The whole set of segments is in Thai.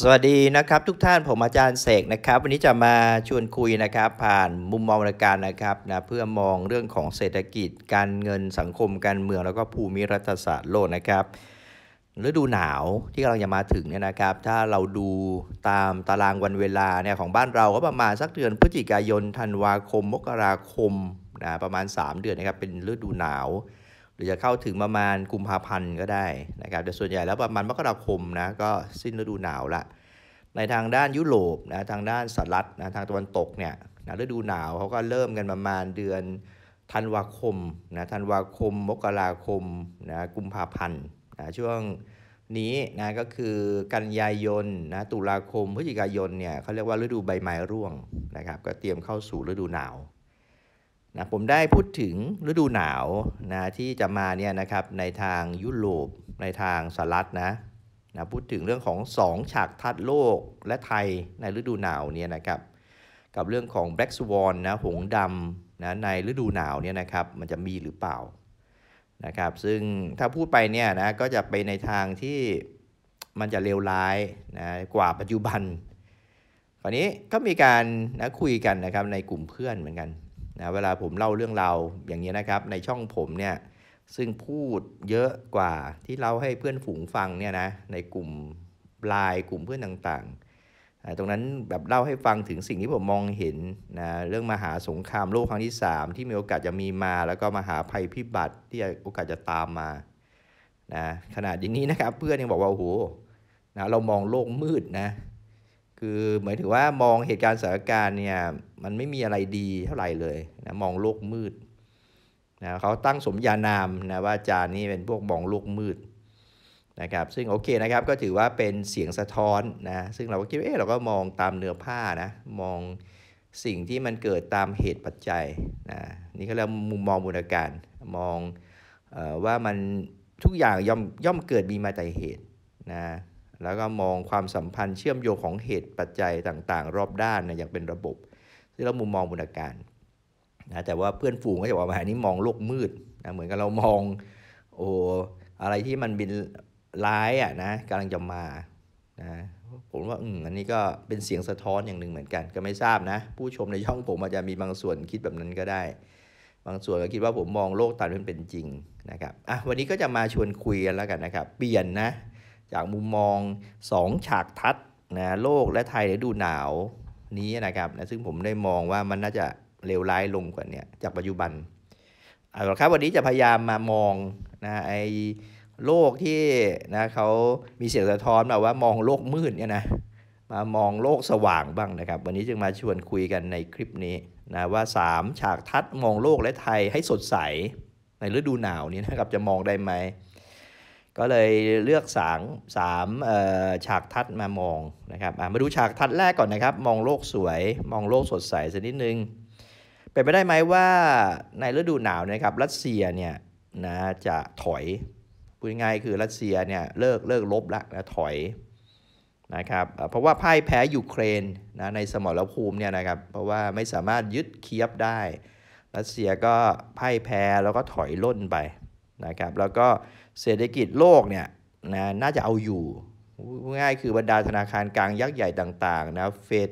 สวัสดีนะครับ ทุกท่านผมอาจารย์เสกนะครับวันนี้จะมาชวนคุยนะครับ ผ่านมุมมองการนะครับนะเพื่อมองเรื่องของเศรษฐกิจ การเงินสังคมการเมืองแล้วก็ภูมิรัฐศาสตร์โลกนะครับ ฤดูหนาวที่กำลังจะมาถึงเนี่ยนะครับ ถ้าเราดูตามตารางวันเวลาเนี่ยของบ้านเราก็ประมาณสักเดือนพฤศจิกายนธันวาคม มกราคมนะประมาณ 3 เดือนนะครับ เป็นฤดูหนาวรือจะเข้าถึงประมาณกุมภาพันธ์ก็ได้นะครับแต่ส่วนใหญ่แล้วประมาณมกราคมนะก็สิ้นฤดูหนาวละในทางด้านยุโรปนะทางด้านสหรัฐนะทางตะวันตกเนี่ยนะฤดูหนาวเขาก็เริ่มกันประมาณเดือนธันวาคมนะธันวาคม มกราคมนะกุมภาพันธ์นะช่วงนี้นะก็คือกันยายนนะตุลาคมพฤศจิกายนเนี่ยเขาเรียกว่าฤดูใบไม้ร่วงนะครับก็เตรียมเข้าสู่ฤดูหนาวนะผมได้พูดถึงฤดูหนาวนะที่จะมาเนี่ยนะครับในทางยุโรป ในทางสหรัฐนะนะพูดถึงเรื่องของ 2ฉากทัดโลกและไทยในฤดูหนาวเนี่ยนะครับกับเรื่องของ Black Swan นะหงดำนะในฤดูหนาวเนี่ยนะครับมันจะมีหรือเปล่านะครับซึ่งถ้าพูดไปเนี่ยนะก็จะไปในทางที่มันจะเลวร้ายนะกว่าปัจจุบัน คราวนี้ก็มีการนะคุยกันนะครับในกลุ่มเพื่อนเหมือนกันนะเวลาผมเล่าเรื่องราวอย่างนี้นะครับ ในช่องผมเนี่ยซึ่งพูดเยอะกว่าที่เล่าให้เพื่อนฝูงฟังเนี่ยนะในกลุ่มไลน์กลุ่มเพื่อนต่างๆตรงนั้นแบบเล่าให้ฟังถึงสิ่งที่ผมมองเห็นนะเรื่องมหาสงครามโลกครั้งที่ 3 ที่มีโอกาสจะมีมา แล้วก็มหาภัยพิบัติที่โอกาสจะตามมานะขนาดอย่างนี้นะครับเพื่อนยังบอกว่าโอ้โหนะเรามองโลกมืดนะคือหมายถึงว่ามองเหตุการณ์สถานการณ์เนี่ยมันไม่มีอะไรดีเท่าไหร่เลยนะมองโลกมืดนะเขาตั้งสมญานามนะว่าจานนี้เป็นพวกมองโลกมืดนะครับซึ่งโอเคนะครับ ก็ถือว่าเป็นเสียงสะท้อนนะซึ่งเราก็คิดว่าเออเราก็มองตามเนื้อผ้านะ มองสิ่งที่มันเกิดตามเหตุปัจจัยนะนี่เขาเรียกมุมมองบุญการ มองออว่ามันทุกอย่างย่อมย่อมเกิดมีมาแต่เหตุนะแล้วก็มองความสัมพันธ์เชื่อมโยงของเหตุปัจจัยต่างๆ รอบด้านนะอย่างเป็นระบบที่เรามุมมองบุญการนะแต่ว่าเพื่อนฝูงก็จะบอกว่าแบนนี้มองโลกมืดนะเหมือนกับเรามองโอ้อะไรที่มันบินร้ายอ่ะนะกำลังจะมานะผมว่าอืมอันนี้ก็เป็นเสียงสะท้อนอย่างหนึ่งเหมือนกันก็ไม่ทราบนะ ผู้ชมในช่องผมอาจจะมีบางส่วนคิดแบบนั้นก็ได้ บางส่วนก็คิดว่าผมมองโลกตามันเป็นจริงนะครับอ่ะวันนี้ก็จะมาชวนคุยกันแล้วกันนะครับเปลี่ยนนะจากมุมมอง 2 ฉากทัศนะโลกและไทยในดูหนาวนี้นะครับนะซึ่งผมได้มองว่ามันน่าจะเลวร้ายลงกว่านี้จากปัจจุบัน เอาละครับวันนี้จะพยายามมามองนะไอ้โลกที่นะเขามีเสียงสะท้อนแบาว่ามองโลกมืดเนี่ยนะ มามองโลกสว่างบ้างนะครับ วันนี้จึงมาชวนคุยกันในคลิปนี้นะว่า 3 ฉากทัดมองโลกและไทยให้สดใสในฤดูหนาวนี้นะครับจะมองได้ไหมก็เลยเลือกสามสามฉากทัดมามองนะครับ มาดูฉากทัดแรกก่อนนะครับ มองโลกสวย มองโลกสดใสสักนิดนึง เป็นไปได้ไหมว่าในฤดูหนาวนะครับ รัสเซียเนี่ยนะจะถอย พูดง่ายคือรัสเซียเนี่ยเลิกเลิกลบละนะถอยนะครับ เพราะว่าพ่ายแพ้ยูเครนนะในสมรภูมิเนี่ยนะครับ เพราะว่าไม่สามารถยึดเคียบได้ รัสเซียก็พ่ายแพ้แล้วก็ถอยล่นไปนะครับ แล้วก็เศรษฐกิจโลกเนี่ยนะน่าจะเอาอยู่ ง่ายคือบรรดาธนาคารกลางยักษ์ใหญ่ต่างๆนะเฟด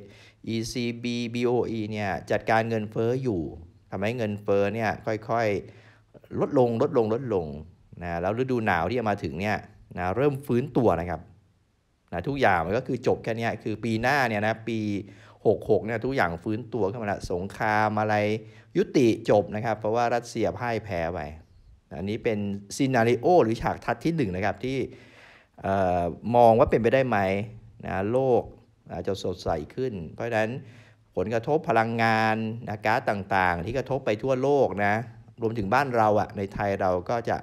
ECB BOE เนี่ยจัดการเงินเฟอ้ออยู่ทำให้เงินเฟอ้อเนี่ยค่อยๆลดลงลดลงลดลงนะแล้วฤดูหนาวที่จะมาถึงเนี่ยนะเริ่มฟื้นตัวนะครับนะทุกอย่างมันก็คือจบแค่นี้คือปีหน้าเนี่ยนะปี 66เนี่ยทุกอย่างฟื้นตัวขึ้นมาละสงครามอะไรยุติจบนะครับ เพราะว่ารัสเซียพ่ายแพ้ไปอันนี้เป็นซีนารีโอหรือฉากทัศน์ที่1นะครับ ที่มองว่าเป็นไปได้ไหมนะโลกอาจจะสดใสขึ้น เพราะฉะนั้นผลกระทบพลังงานนะก๊าซต่างๆ ที่กระทบไปทั่วโลกนะ รวมถึงบ้านเราอะ่ะในไทยเราก็จะ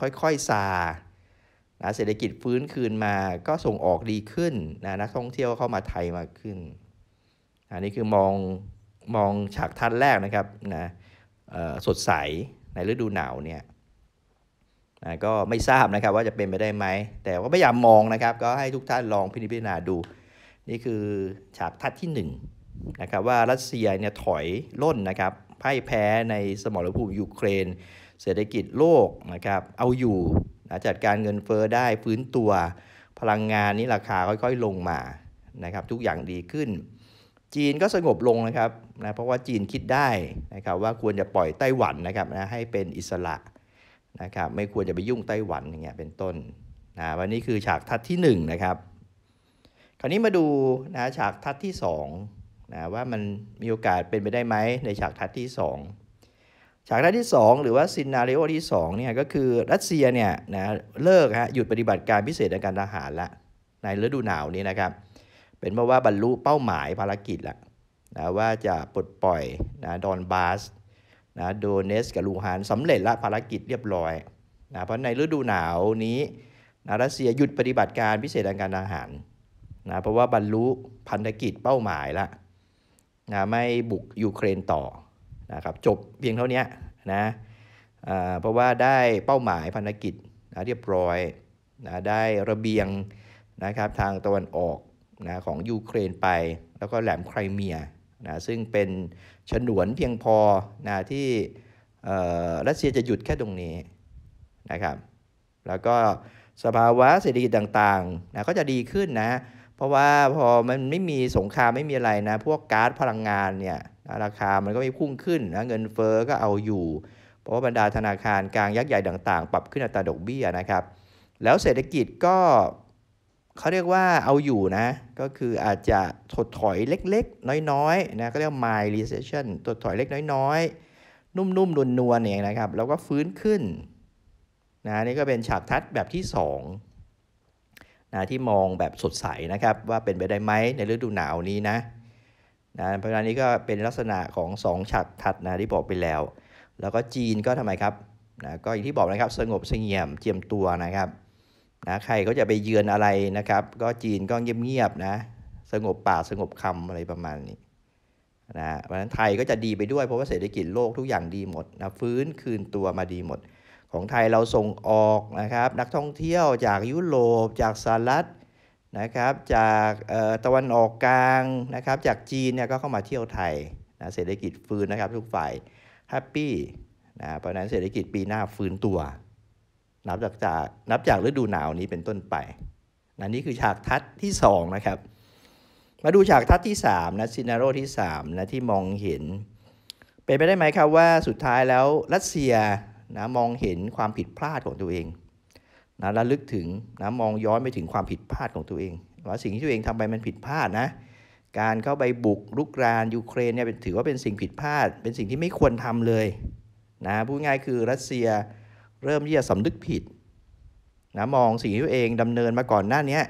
ค่อย ๆ ซานะเศรษฐกิจฟื้นคืนมาก็ส่งออกดีขึ้นนะนักท่องเที่ยวเข้ามาไทยมากขึ้น อันนี้คือมองมองฉากทัศน์แรกนะครับนะสดใสในฤดูหนาวเนี่ยนะก็ไม่ทราบนะครับว่าจะเป็นไปได้ไหม แต่ว่าพยายามมองนะครับ ก็ให้ทุกท่านลองพิจารณาดู นี่คือฉากทัดที่1นนะครับว่ารัสเซียเนี่ยถอยล่นนะครับพ่ายแพ้ในสมรภูมิยูเครน เศรษฐกิจโลกนะครับเอาอยู่นะจัดการเงินเฟอ้อได้ฟื้นตัวพลังงานนี่ราคาค่อยๆลงมานะครับทุกอย่างดีขึ้น จีนก็สงบลงนะครับนะเพราะว่าจีนคิดได้นะครับว่าควรจะปล่อยไต้หวันนะครับนะให้เป็นอิสระนะครับไม่ควรจะไปยุ่งไต้หวันอย่างเงี้ยเป็นต้นนะวันนี้คือฉากทัดที่1นนะครับคราวนี้มาดูนะฉากทัดที่2นะว่ามันมีโอกาสเป็นไปได้ไหมในฉากทัดที่ 2 ฉากทัดที่ 2หรือว่าซินนารโอที่2เนี่ยก็คือรัสเซียเนี่ยนะเลิกฮะหยุดปฏิบัติการพิเศษในการทหารละในฤดูหนาวนี้นะครับเป็นเพราะว่าบรรลุเป้าหมายภารกิจละนะว่าจะปลดปล่อยนะดอนบาสนะโดเนสกับลูฮานสำเร็จละภารกิจเรียบร้อยนะเพราะในฤดูหนาวนี้นะรัสเซียหยุดปฏิบัติการพิเศษทางการอาหารนะเพราะว่าบรรลุพันธกิจเป้าหมายละนะไม่บุกยูเครนต่อนะครับจบเพียงเท่านี้นะเพราะว่าได้เป้าหมายพันธกิจนะเรียบร้อยนะได้ระเบียงนะครับทางตะวันออกนะของยูเครนไป แล้วก็แหลมไครเมียนะซึ่งเป็นฉนวนเพียงพอนะที่รัสเซียจะหยุดแค่ตรงนี้นะครับ แล้วก็สภาวะเศรษฐกิจต่างๆนะก็จะดีขึ้นนะ เพราะว่าพอมันไม่มีสงคราม ไม่มีอะไรนะ พวกก๊าซพลังงานเนี่ยราคามันก็ไม่พุ่งขึ้นนะ เงินเฟอ้อก็เอาอยู่ เพราะว่าบรรดาธนาคารกลางยักษ์ใหญ่ต่าง ๆ ปรับขึ้นอัตราดอกเบี้ยนะครับ แล้วเศรษฐกิจก็เขาเรียกว่าเอาอยู่นะ ก็คืออาจจะถดถอยเล็ก ๆ น้อยๆ นะก็เรียก mild recession ถดถอยเล็กน้อยๆนุ่มๆนวลๆเนี่ยนะครับ แล้วก็ฟื้นขึ้นนะนี่ก็เป็นฉากทัดแบบที่2นะที่มองแบบสดใสนะครับ ว่าเป็นไปได้ไหมในฤดูหนาวนี้นะนะเพราะนันี้ก็เป็นลักษณะของ 2ฉากทัดนะที่บอกไปแล้ว แล้วก็จีนก็ทำไมครับนะก็อย่างที่บอกนะครับ สงบเสงี่ยมเจียมตัวนะครับนะใครก็จะไปเยือนอะไรนะครับก็จีนก็เงียบๆนะสงบป่าสงบคำอะไรประมาณนี้นะเพราะฉะนั้นไทยก็จะดีไปด้วยเพราะว่าเศรษฐกิจโลกทุกอย่างดีหมดนะฟื้นคืนตัวมาดีหมด ของไทยเราส่งออกนะครับนักท่องเที่ยวจากยุโรปจากสหรัฐนะครับจากตะวันออกกลางนะครับจากจีนเนี่ยก็เข้ามาเที่ยวไทยนะเศรษฐกิจฟื้นนะครับ ทุกฝ่ายแฮปปี้นะเพราะนั้นเศรษฐกิจปีหน้าฟื้นตัวนับจากจากนับจากฤดูหนาวนี้เป็นต้นไปนะนี่คือฉากทัศน์ที่ 2 นะครับ มาดูฉากทัศน์ที่ 3 นะซีนาโรที่ 3 นะ ที่มองเห็น เป็นไปได้ไหมครับว่าสุดท้ายแล้วรัสเซียนะมองเห็นความผิดพลาดของตัวเองนะระลึกถึงนะมองย้อนไปถึงความผิดพลาดของตัวเอง ว่าสิ่งที่ตัวเองทำไปมันผิดพลาดนะการเข้าไปบุกรุกรานยูเครนเนี่ยถือว่าเป็นสิ่งผิดพลาด เป็นสิ่งที่ไม่ควรทำเลยนะพูดง่ายคือรัสเซียเริ่มที่จะสำนึกผิดนะมองสิ่งที่ตัวเองดำเนินมาก่อนหน้านี้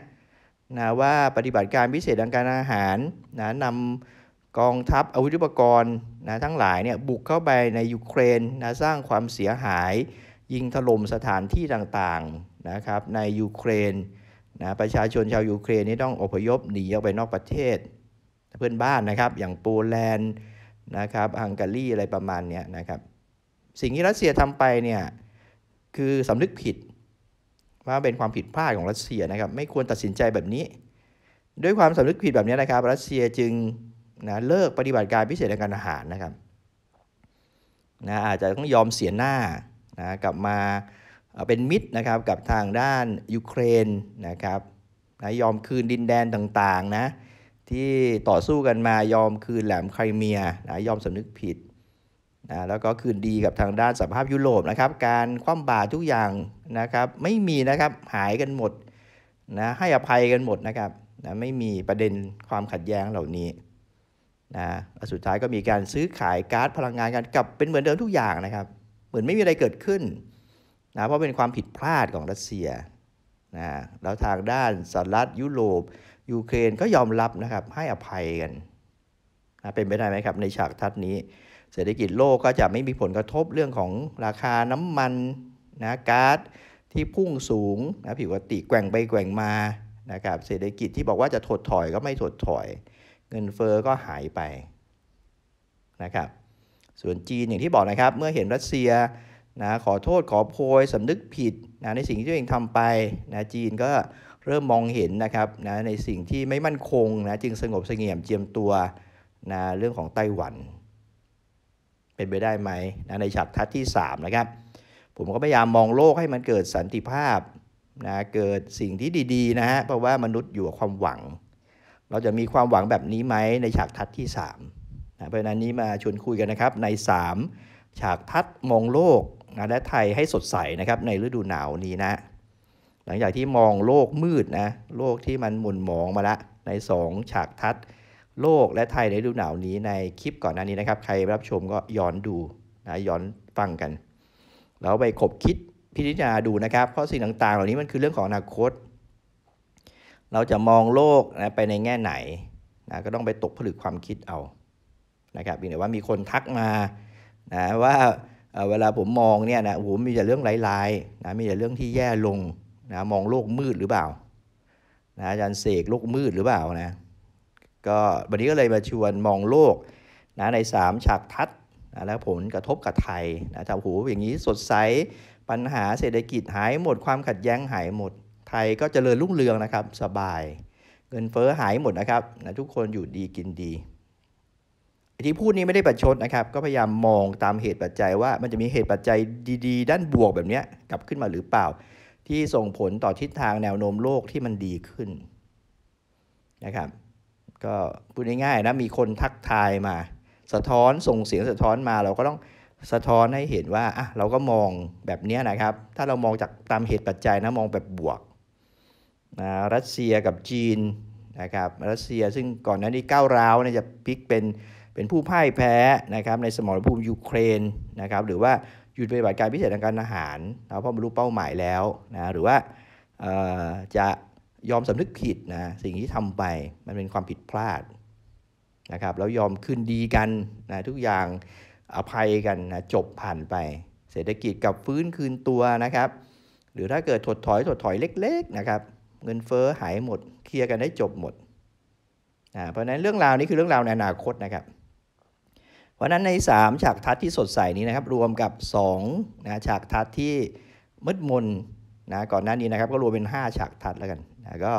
นะว่าปฏิบัติการพิเศษทางการอาหารนะนำกองทัพอาวุธอุปกรณ์นะทั้งหลายเนี่ยบุกเข้าไปในยูเครนนะสร้างความเสียหาย ยิงถล่มสถานที่ต่างๆนะครับ ในยูเครนนะประชาชนชาวยูเครนนี่ต้องอพยพหนีออกไปนอกประเทศ เพื่อนบ้านนะครับอย่างโปรแลนด์นะครับฮังการีอะไรประมาณนี้นะครับ สิ่งที่รัสเซียทำไปเนี่ยคือสำนึกผิด ว่าเป็นความผิดพลาดของรัสเซียนะครับ ไม่ควรตัดสินใจแบบนี้ ด้วยความสำนึกผิดแบบนี้นะครับรัสเซียจึงนะเลิกปฏิบัติการพิเศษทางการทหารนะครับนะอาจจะต้องยอมเสียหน้านะกลับมาเป็นมิตรนะครับกับทางด้านยูเครนนะครับนะยอมคืนดินแดนต่างๆนะที่ต่อสู้กันมายอมคืนแหลมไครเมียนะยอมสำนึกผิดนะแล้วก็คืนดีกับทางด้านสภาพยุโรปนะครับ การคว่ำบาตรทุกอย่างนะครับ ไม่มีนะครับหายกันหมดนะให้อภัยกันหมดนะครับนะไม่มีประเด็นความขัดแย้งเหล่านี้นะสุดท้ายก็มีการซื้อขายก๊าซพลังงานกันกลับเป็นเหมือนเดิมทุกอย่างนะครับ เหมือนไม่มีอะไรเกิดขึ้นนะเพราะเป็นความผิดพลาดของรัสเซียนะแล้วทางด้านสหรัฐยุโรป ยูเครนก็ยอมรับนะครับให้อภัยกันนะเป็นไปได้ไหมครับในฉากทัศน์นี้เศรษฐกิจโลกก็จะไม่มีผลกระทบเรื่องของราคาน้ำมันนะก๊าซที่พุ่งสูงนะผิวติแกว่งไปแกว่งมานะครับเศรษฐกิจที่บอกว่าจะถดถอยก็ไม่ถดถอย เงินเฟอ้อก็หายไปนะครับส่วนจีนอย่างที่บอกนะครับเมื่อเห็นรัสเซียนะขอโทษขอโพยสำนึกผิดนะในสิ่งที่ตัวเองทำไปนะจีนก็เริ่มมองเห็นนะครับนะในสิ่งที่ไม่มั่นคงนะจึงสงบเสงี่ยมเจียมตัวนะเรื่องของไต้หวันเป็นไปได้ไหมนะในฉากทัศน์ที่3นะครับผมก็พยายามมองโลกให้มันเกิดสันติภาพนะเกิดสิ่งที่ดีๆนะฮะเพราะว่ามนุษย์อยู่กับความหวัง เราจะมีความหวังแบบนี้ไหมในฉากทัศน์ที่3นะเพราะนั้นนี้มาชวนคุยกันนะครับใน 3 ฉากทัศน์มองโลกนะและไทยให้สดใสนะครับในฤดูหนาวนี้นะหลังจากที่มองโลกมืดนะโลกที่มันหมุนหมองมาละใน 2 ฉากทัศน์โลกและไทยในฤดูหนาวนี้ในคลิปก่อนหน้านี้นะครับใครรับชมก็ย้อนดูนะย้อนฟังกันแล้วไปขบคิดพิจารณาดูนะครับเพราะสิ่งต่างๆเหล่านี้มันคือเรื่องของอนาคต เราจะมองโลกนะไปในแง่ไหนนะก็ต้องไปตกผลึกความคิดเอานะครับอย่างแี่ว่ามีคนทักมานะว่าเวลาผมมองเนี่ยนะโอ้โหมีแต่เรื่องร้ายๆนะมีแต่เรื่องที่แย่ลงนะมองโลกมืดหรือเปล่านะอาจารย์เสกโลกมืดหรือเปล่านะก็วันนี้ก็เลยมาชวนมองโลกนะใน3ฉากทัศนะแล้วผลกระทบกับไทยนะแต่หหอย่างนี้สดใส ปัญหาเศรษฐกิจหายหมดความขัดแย้งหายหมดไทยก็จเจริญรุ่งเรืองนะครับสบาย เงินเฟ้อหายหมดนะครับนะทุกคนอยู่ดีกินดี ที่พูดนี้ไม่ได้ประชดนะครับ ก็พยายามมองตามเหตุปัจจัยว่ามันจะมีเหตุปัจจัยดีๆ ด้านบวกแบบนี้กลับขึ้นมาหรือเปล่า ที่ส่งผลต่อทิศทางแนวโน้มโลกที่มันดีขึ้นนะครับก็พูดง่ายๆนะมีคนทักทายมา สะท้อนส่งเสียงสะท้อนมา เราก็ต้องสะท้อนให้เห็นว่าอ่ะเราก็มองแบบนี้นะครับถ้าเรามองจากตามเหตุปัจจัยนะมองแบบบวกนะรัสเซียกับจีนนะครับรัสเซียซึ่งก่อนหน้านี้ก้าวร้าวเนี่ยจะพลิกเป็นเป็นผู้พ่ายแพ้นะครับในสมรภูมิยูเครนนะครับ หรือว่าหยุดปฏิบัติการพิเศษทางการทหารเราพอมรูุเป้าหมายแล้วนะหรือว่าจะยอมสำนึกผิดนะ สิ่งที่ทำไปมันเป็นความผิดพลาดนะครับแล้วยอมคืนดีกันนะทุกอย่างอภัยกันนะจบผ่านไป เศรษฐกิจกลับฟื้นคืนตัวนะครับ หรือถ้าเกิดถดถอยถดถอยเล็กๆนะครับเงินเฟอ้อหายหมดเคลียร์กันได้จบหมดนะเพราะนั้นเรื่องราวนี้คือเรื่องราวในอนาคตนะครับ เพราะนั้นใน 3ฉากทัศน์ที่สดใสนี้นะครับ รวมกับ2นะฉากทัศน์ที่มืดมนนะก่อนหน้านี้นะครับก็รวมเป็น 5ฉากทัศน์แล้วกันนะก็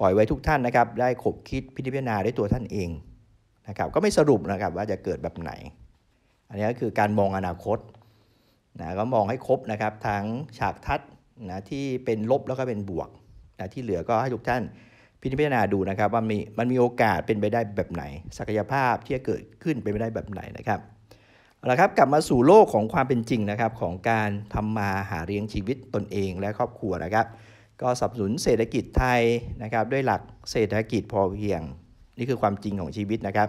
ปล่อยไว้ทุกท่านนะครับ ได้ขบคิดพิจารณาด้วยตัวท่านเองนะครับ ก็ไม่สรุปนะครับว่าจะเกิดแบบไหน อันนี้ก็คือการมองอนาคตนะก็มองให้ครบนะครับ ทั้งฉากทัศนะที่เป็นลบแล้วก็เป็นบวกนะที่เหลือก็ให้ทุกท่านพิจารณาดูนะครับ ว่ามีมันมีโอกาสเป็นไปได้แบบไหน ศักยภาพที่จะเกิดขึ้นเป็นไปได้แบบไหนนะครับเอาละครับ กลับมาสู่โลกของความเป็นจริงนะครับ ของการทำมาหาเลี้ยงชีวิตตนเอง และครอบครัวนะครับก็สับสนเศรษฐกิจไทยนะครับด้วยหลักเศรษฐกิจพอเพียง นี่คือความจริงของชีวิตนะครับ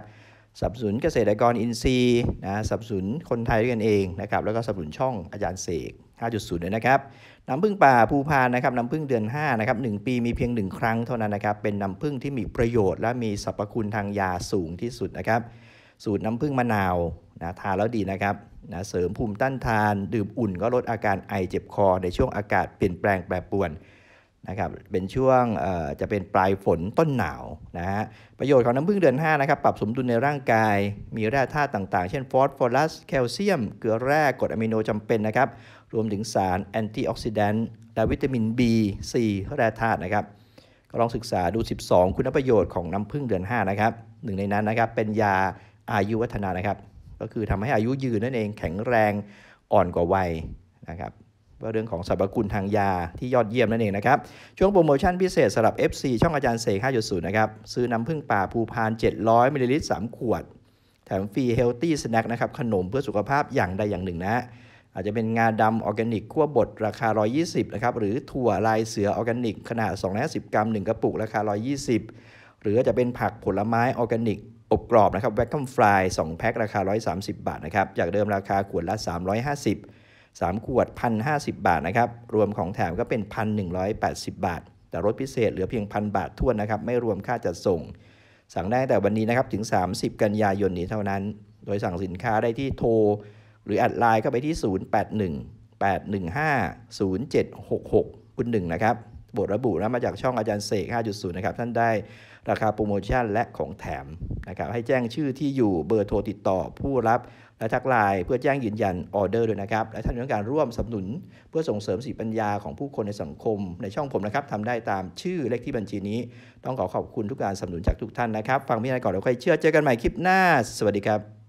สับสนเกษตรกรอินทรีย์นะสับสนคนไทยด้วยกันเองนะครับแล้วก็สับสนช่องอาจารย์เสก5.0เลยนะครับน้ำพึ่งป่าภูพานนะครับน้ำพึ่งเดือน5นะครับ1ปีมีเพียง 1 ครั้งเท่านั้นนะครับ เป็นน้ำพึ่งที่มีประโยชน์และมีสรรพคุณทางยาสูงที่สุดนะครับสูตรน้ำพึ่งมะนาวนะทานแล้วดีนะครับนะเสริมภูมิต้านทานดื่มอุ่น ก็ลดอาการไอเจ็บคอในช่วงอากาศ เปลี่ยนแปลงแปรปรวนนะครับเป็นช่วงจะเป็นปลายฝนต้นหนาวนะฮะประโยชน์ของน้ำผึ้งเดือน5นะครับปรับสมดุลในร่างกายมีแร่ธาตุต่างๆ เช่นฟอสฟอรัสแคลเซียมเกลือแร่กรดอะมิโนจำเป็นนะครับรวมถึงสารแอนตี้ออกซิแดนต์และวิตามิน B4 แร่ธาตุนะครับก็ลองศึกษาดู 12 คุณประโยชน์ของน้ำผึ้งเดือน5นะครับหนึ่งในนั้นนะครับเป็นยาอายุวัฒนานะครับก็คือทำให้อายุยืนนั่นเองแข็งแรงอ่อนกว่าวัยนะครับเรื่องของสรรพคุณทางยาที่ยอดเยี่ยมนั่นเองนะครับ ช่วงโปรโมชั่นพิเศษสำหรับ FC ช่องอาจารย์เสก5.0 นะครับ ซื้อน้ำผึ้งป่า ภูพาน 700มิลลิลิตร3ขวด แถมฟรีเฮลตี้สแน็คนะครับ ขนมเพื่อสุขภาพอย่างใดอย่างหนึ่งนะ อาจจะเป็นงาดำออร์แกนิกขั้วบดราคา 120นะครับ หรือถั่วลายเสือออร์แกนิก ขนาด250 กรัม1กระปุก ราคา120 หรือจะเป็นผักผลไม้ออร์แกนิก อบกรอบนะครับแวคคัมฟราย2แพ็ค ราคา 130 บาทนะครับจากเดิมราคาขวดละ 350 3ขวด1,050บาทนะครับ รวมของแถมก็เป็น 1,180 บาท แต่รถพิเศษเหลือเพียงพันบาททั่วนะครับ ไม่รวมค่าจัดส่ง สั่งได้แต่วันนี้นะครับ ถึง 30 กันยายนนี้เท่านั้น โดยสั่งสินค้าได้ที่โทร หรือแอดไลน์ก็ไปที่ 081 815 0766คุณหนึ่งนะครับบทระบุนะมาจากช่องอาจารย์เสก 5.0 นะครับ ท่านได้ราคาโปรโมชั่นและของแถมนะครับให้แจ้งชื่อที่อยู่เบอร์โทรติดต่อผู้รับและทักไลน์เพื่อแจ้งยืนยันออเดอร์ด้วยนะครับ และท่านต้องการร่วมสนับสนุนเพื่อส่งเสริมสีปัญญาของผู้คนในสังคม ในช่องผมนะครับทำได้ตามชื่อเลขที่บัญชีนี้ ต้องขอขอบคุณทุกการสนับสนุนจากทุกท่านนะครับ ฟังมิจารก่อน แล้วค่อยเชื่อเจอกันใหม่คลิปหน้า สวัสดีครับ